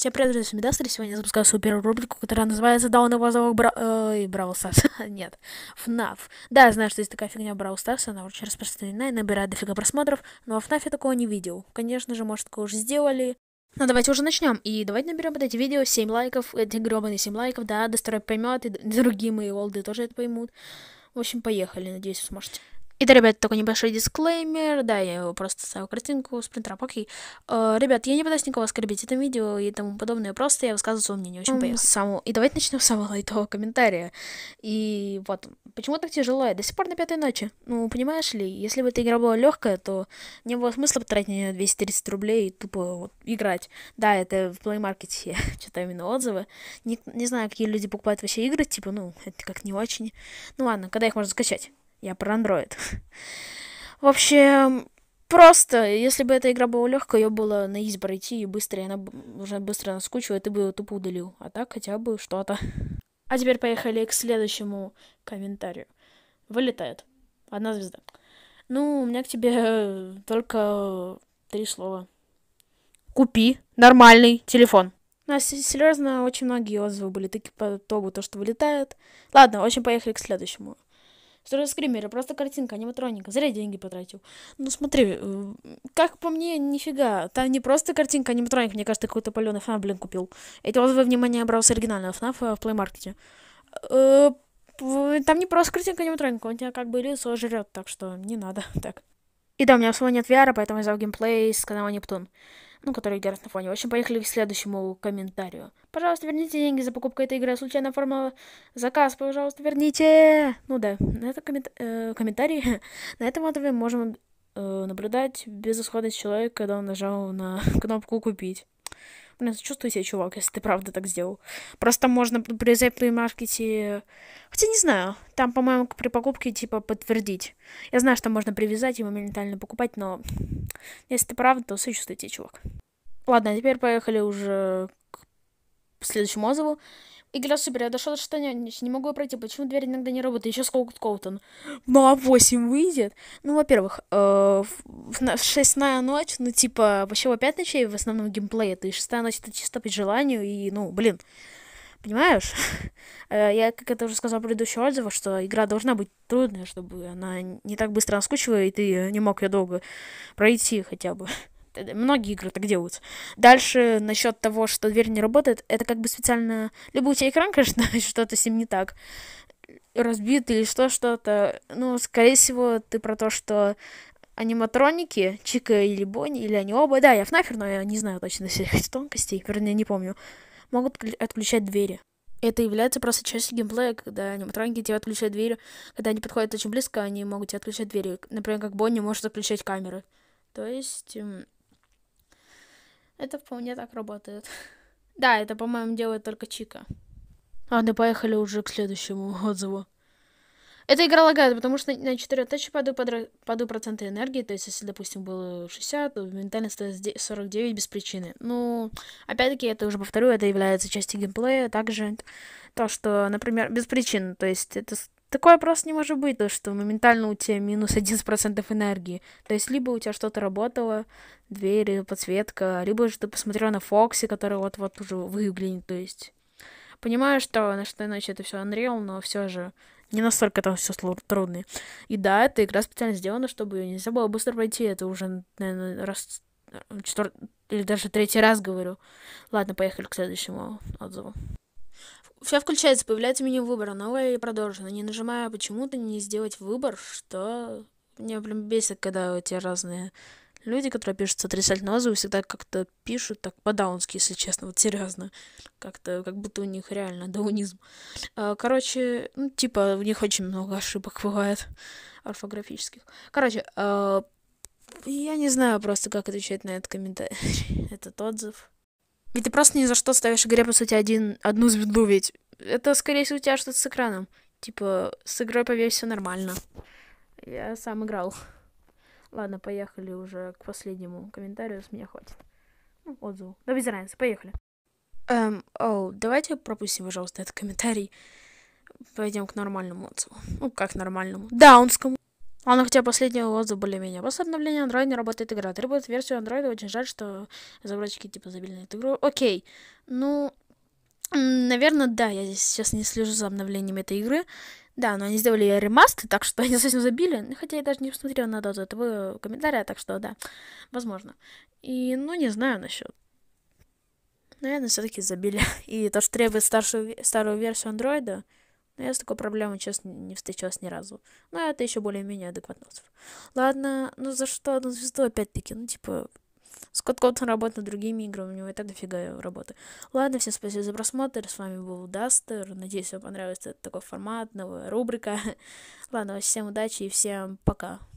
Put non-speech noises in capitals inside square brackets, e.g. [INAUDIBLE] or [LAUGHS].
Всем привет, друзья, с вами Дастер, сегодня я запускаю свою первую рубрику, которая называется Down of Азовок Бра... Ой, Бравл Старс, [LAUGHS] нет, ФНАФ. Да, я знаю, что есть такая фигня Бравл Старс, она очень распространена и набирает дофига просмотров, но во ФНАФ я такого не видел. Конечно же, может, такое уже сделали. Ну, давайте уже начнем, и давайте наберем под эти видео 7 лайков, эти гребаные 7 лайков, да, Дастер поймет, и другие мои олды тоже это поймут. В общем, поехали, надеюсь, вы сможете. И да, ребят, такой небольшой дисклеймер, да, я его просто ставил картинку с принтера, окей. Э, ребят, я не пытаюсь никого оскорбить, это видео и тому подобное, просто я высказываю свое мнение, очень боюсь. само. И давайте начнем с самого лайтового комментария. И вот, почему так тяжело? Я до сих пор на пятой ночи. Ну, понимаешь ли, если бы эта игра была легкая, то не было смысла потратить на нее 230 рублей и тупо вот, играть. Да, это в Play Market я [LAUGHS] читаю именно отзывы. Не, не знаю, какие люди покупают вообще игры, типа, ну, это как не очень. Ну ладно, когда их можно скачать? Я про Android. В общем, просто, если бы эта игра была легкая, ее было на из пройти и быстро, и она уже быстро наскучила, и ты бы ее тупо удалил. А так хотя бы что-то. А теперь поехали к следующему комментарию. Вылетает. Одна звезда. Ну, у меня к тебе э, только три слова. Купи нормальный телефон. У нас серьезно очень многие отзывы были такие по тобу, то, что вылетает. Ладно, очень поехали к следующему что Второй скример, просто картинка, аниматроника. Зря деньги потратил. Ну смотри, э, как по мне, нифига. Там не просто картинка, аниматроник, мне кажется, какой-то паленый фнаф, блин, купил. эти отзывы вы внимание брал с оригинального фнафа в э, э, плеймаркете. Там не просто картинка, аниматроника, он тебя как бы лицо жрет, так что не надо [LAUGHS] так. И да, у меня всего нет VR, поэтому я взял геймплей с канала Нептун ну, который играет на фоне. В общем, поехали к следующему комментарию. Пожалуйста, верните деньги за покупку этой игры. Случайно оформила заказ, пожалуйста, верните. Ну да, на этом коммент... э, комментарии. [LAUGHS] на этом мы можем э, наблюдать безысходность человека, когда он нажал на [LAUGHS] кнопку «Купить». Блин, чувствую себя, чувак, если ты правда так сделал. Просто можно при Apple маркете... Хотя не знаю, там, по-моему, при покупке, типа, подтвердить. Я знаю, что можно привязать и моментально покупать, но... Если ты правда, то сочувствуйте, чувак. Ладно, а теперь поехали уже к следующему отзыву. Игра супер, я дошел до штаня, не могу пройти, почему дверь иногда не работает, еще сколько Коутон. Ну, а 8 выйдет? Ну, во-первых, э, в 6 ночь, ну, типа, вообще во пятничей в основном геймплей, это и 6 ночь, это чисто по желанию, и, ну, блин, понимаешь? [LAUGHS] Э, я, как это уже сказал в предыдущем отзыве, что игра должна быть трудная, чтобы она не так быстро наскучивала, и ты не мог ее долго пройти хотя бы. Э, многие игры так делают. Дальше насчет того, что дверь не работает, это как бы специально... [LAUGHS] Либо у тебя экран, конечно, [LAUGHS] что-то с ним не так, э, разбит или что, что-то. Ну, скорее всего, ты про то, что аниматроники, Чика или Бонни, или они оба, да, я нафиг, но я не знаю точно всех тонкостей, вернее, не помню, могут отключать двери. Это является просто частью геймплея, когда аниматроники тебя отключают двери. Когда они подходят очень близко, они могут тебя отключать двери. Например, как Бонни может отключать камеры. То есть, эм, это вполне так работает. [LAUGHS] Да, это, по-моему, делает только Чика. Ладно, поехали уже к следующему отзыву. Эта игра лагает, потому что на тачи паду, паду проценты энергии, то есть если, допустим, было 60, то моментально стоит 49 без причины. Ну, опять-таки, я это уже повторю, это является частью геймплея, также то, что, например, без причины, то есть это Такое просто не может быть, то что моментально у тебя минус 11% [LAUGHS] энергии. То есть либо у тебя что-то работало, двери, подсветка, либо же ты посмотрел на Фокси, который вот-вот уже выглянет, то есть... Понимаю, что на что иначе это все Unreal, но все же не настолько там все трудно. И да, эта игра специально сделана, чтобы ее нельзя было быстро пройти. Это уже, наверное, раз четвертый или даже третий раз говорю. Ладно, поехали к следующему отзыву. Все включается, появляется меню выбора, новое и продолжено. Не нажимая почему-то не сделать выбор, что меня прям бесит, когда эти разные люди, которые пишут сотрясательные отзывы, всегда как-то пишут так по-даунски, если честно, вот серьезно. Как-то, как будто у них реально даунизм. А, короче, ну, типа, у них очень много ошибок бывает [LAUGHS] орфографических. Короче, а, я не знаю просто, как отвечать на этот комментарий, [LAUGHS] этот отзыв. Ведь ты просто ни за что ставишь игре, по сути, один, одну звезду, ведь это, скорее всего, у тебя что-то с экраном. Типа, с игрой, поверь, все нормально. Я сам играл. Ладно, поехали уже к последнему комментарию, с меня хватит. Ну, отзыву. Да без разницы, поехали. Эм, оу, давайте пропустим, пожалуйста, этот комментарий. Пойдем к нормальному отзыву. Ну, как нормальному? Даунскому. А ну хотя последний отзыв более-менее. После обновления Android не работает игра. Требует версию Android. Очень жаль, что разработчики типа забили на эту игру. Окей. Ну, наверное, да. Я здесь сейчас не слежу за обновлением этой игры. Да, но они сделали ремастер, так что [LAUGHS] они совсем забили. Ну, хотя я даже не посмотрела на дозу этого комментария, так что да, возможно. И, ну, не знаю насчет. Наверное, все-таки забили. [LAUGHS] И то, что требует старшую, старую версию андроида, но я с такой проблемой, честно, не встречалась ни разу. Но это еще более-менее адекватно. Ладно, ну за что одну звезду опять-таки? Ну, типа, Скотт Коттон работает над другими играми, у него и так дофига работы. Ладно, всем спасибо за просмотр, с вами был Дастер, надеюсь, вам понравился такой формат, новая рубрика. [LAUGHS] Ладно, всем удачи и всем пока.